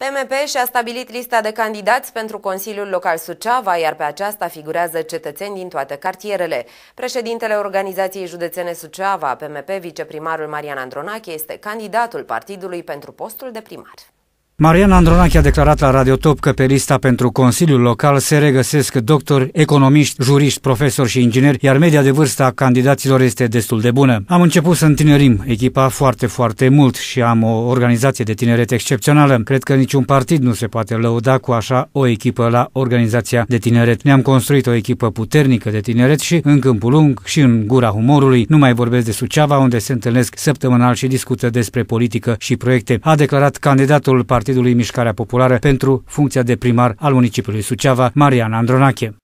PMP și-a stabilit lista de candidați pentru Consiliul Local Suceava, iar pe aceasta figurează cetățeni din toate cartierele. Președintele Organizației Județene Suceava, PMP, viceprimarul Marian Andronache, este candidatul partidului pentru postul de primar. Marian Andronache a declarat la Radio Top că pe lista pentru Consiliul Local se regăsesc doctori, economiști, juriști, profesori și ingineri, iar media de vârstă a candidaților este destul de bună. Am început să întinerim echipa foarte, foarte mult și am o organizație de tineret excepțională. Cred că niciun partid nu se poate lăuda cu așa o echipă la organizația de tineret. Ne-am construit o echipă puternică de tineret și în Câmpul Lung și în Gura Humorului. Nu mai vorbesc de Suceava, unde se întâlnesc săptămânal și discută despre politică și proiecte, a declarat candidatul partidului Partidului Mișcarea Populară pentru funcția de primar al municipiului Suceava, Marian Andronache.